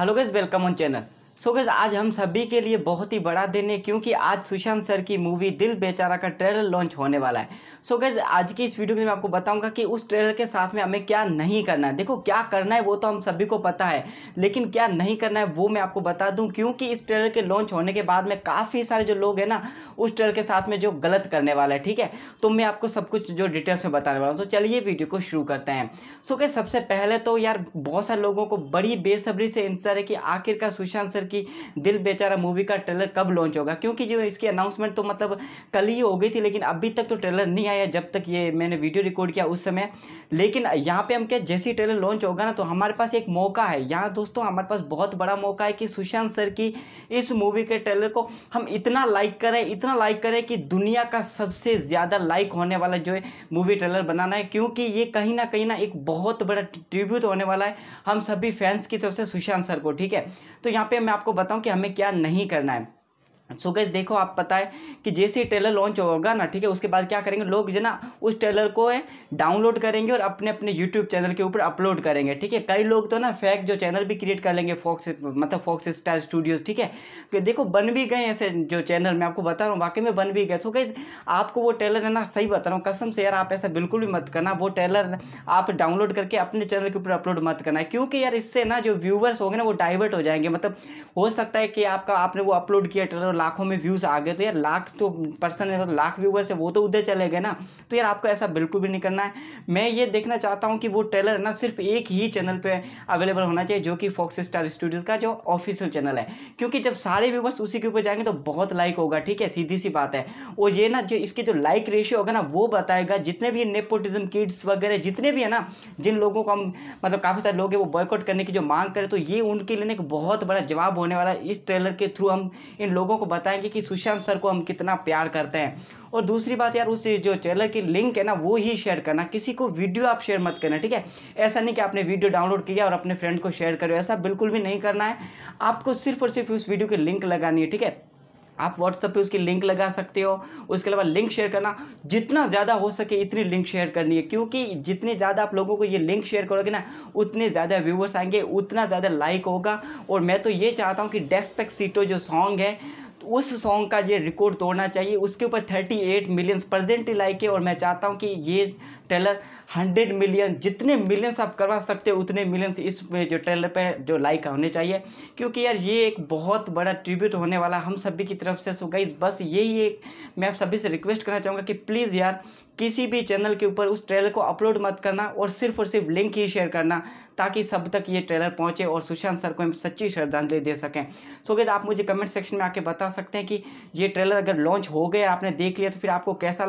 hello guys welcome on channel so guys आज हम सभी के लिए बहुत ही बड़ा दिन है क्योंकि आज सुशांत सर की मूवी दिल बेचारा का ट्रेलर लॉन्च होने वाला है सो so गज आज की इस वीडियो में मैं आपको बताऊंगा कि उस ट्रेलर के साथ में हमें क्या नहीं करना है देखो क्या करना है वो तो हम सभी को पता है लेकिन क्या नहीं करना है वो मैं आपको बता दूँ क्योंकि इस ट्रेलर के लॉन्च होने के बाद में काफ़ी सारे जो लोग हैं ना उस ट्रेलर के साथ में जो गलत करने वाला है ठीक है तो मैं आपको सब कुछ जो डिटेल्स में बताने वाला हूँ तो चलिए वीडियो को शुरू करते हैं सो गज सबसे पहले तो यार बहुत सारे लोगों को बड़ी बेसब्री से इंतजार है कि आखिरकार सुशांत सर कि दिल बेचारा मूवी का ट्रेलर कब लॉन्च होगा क्योंकि जो इसकी अनाउंसमेंट तो मतलब कल ही हो गई थी लेकिन अभी तक तो ट्रेलर नहीं आया जब तक ये मैंने वीडियो रिकॉर्ड किया उस समय लेकिन यहाँ पे हम क्या जैसे ही ट्रेलर लॉन्च होगा ना तो हमारे पास एक मौका है यहाँ दोस्तों हमारे पास बहुत बड़ा मौका है कि सुशांत सर की इस मूवी के ट्रेलर को हम इतना लाइक करें इतना लाइक करें कि दुनिया का सबसे ज़्यादा लाइक होने वाला जो है मूवी ट्रेलर बनाना है क्योंकि ये कहीं ना कहीं ना एक बहुत बड़ा ट्रिब्यूट होने वाला है हम सभी फैंस की तरफ से सुशांत सर को ठीक है तो यहाँ पे मैं आपको बताऊं कि हमें क्या नहीं करना है सो गैस देखो आप पता है कि जैसे ट्रेलर लॉन्च होगा ना ठीक है उसके बाद क्या करेंगे लोग जो ना उस ट्रेलर को डाउनलोड करेंगे और अपने अपने यूट्यूब चैनल के ऊपर अपलोड करेंगे ठीक है कई लोग तो ना फेक जो चैनल भी क्रिएट कर लेंगे फॉक्स मतलब फॉक्स स्टार स्टूडियोज ठीक है तो देखो बन भी गए ऐसे जो चैनल मैं आपको बता रहा हूँ वाकई में बन भी गए सो गैस आपको वो ट्रेलर है ना सही बता रहा हूँ कसम से यार आप ऐसा बिल्कुल भी मत करना वो ट्रेलर आप डाउनलोड करके अपने चैनल के ऊपर अपलोड मत करना है क्योंकि यार इससे ना जो व्यूवर्स होंगे ना वो डाइवर्ट हो जाएंगे मतलब हो सकता है कि आपका आपने वो अपलोड किया ट्रेलर लाखों में व्यूज़ आ गए तो यार लाख तो पर्सन है तो लाख व्यूवर्स है वो तो उधर चले गए ना तो यार आपको ऐसा बिल्कुल भी नहीं करना है मैं ये देखना चाहता हूँ कि वो ट्रेलर ना सिर्फ एक ही चैनल पर अवेलेबल होना चाहिए जो कि फॉक्स स्टार स्टूडियोज़ का जो ऑफिशियल चैनल है क्योंकि जब सारे व्यूवर्स उसी के ऊपर जाएंगे तो बहुत लाइक होगा ठीक है सीधी सी बात है और ये ना जो इसके जो लाइक रेशियो होगा ना वो बताएगा जितने भी नेपोटिज्म किड्स वगैरह जितने भी है ना जिन लोगों को हम मतलब काफ़ी सारे लोग हैं वो बॉयकॉट करने की जो मांग करें तो ये उनके लिए एक बहुत बड़ा जवाब होने वाला है इस ट्रेलर के थ्रू हम इन लोगों को बताएंगे कि सुशांत सर को हम कितना प्यार करते हैं और दूसरी बात यार उस जो ट्रेलर की लिंक है ना वो ही शेयर करना किसी को वीडियो आप शेयर मत करना ठीक है ऐसा नहीं कि आपने वीडियो डाउनलोड किया और अपने फ्रेंड को शेयर करो ऐसा बिल्कुल भी नहीं करना है आपको सिर्फ और सिर्फ उस वीडियो की लिंक लगानी है ठीक है आप व्हाट्सएप पे उसकी लिंक लगा सकते हो उसके अलावा लिंक शेयर करना जितना ज़्यादा हो सके इतनी लिंक शेयर करनी है क्योंकि जितने ज़्यादा आप लोगों को ये लिंक शेयर करोगे ना उतने ज़्यादा व्यूवर्स आएंगे उतना ज़्यादा लाइक होगा और मैं तो ये चाहता हूँ कि डेस्पेक्सीटो जो सॉन्ग है तो उस सॉन्ग का ये रिकॉर्ड तोड़ना चाहिए उसके ऊपर thirty eight millions present like है और मैं चाहता हूँ कि ये ट्रेलर हंड्रेड मिलियन जितने मिलियंस आप करवा सकते हो उतने मिलियंस इस जो ट्रेलर पे जो लाइक होने चाहिए क्योंकि यार ये एक बहुत बड़ा ट्रिब्यूट होने वाला हम सभी की तरफ से सो गई बस यही एक मैं आप सभी से रिक्वेस्ट करना चाहूँगा कि प्लीज़ यार किसी भी चैनल के ऊपर उस ट्रेलर को अपलोड मत करना और सिर्फ और सिर्फ लिंक ही शेयर करना ताकि सब तक ये ट्रेलर पहुँचे और सुशांत सर को हम सच्ची श्रद्धांजलि दे सकें सो गई आप मुझे कमेंट सेक्शन में आके बता बता सकते हैं कि ये ट्रेलर अगर लॉन्च हो गया आपने देख लिया तो फिर आपको कैसा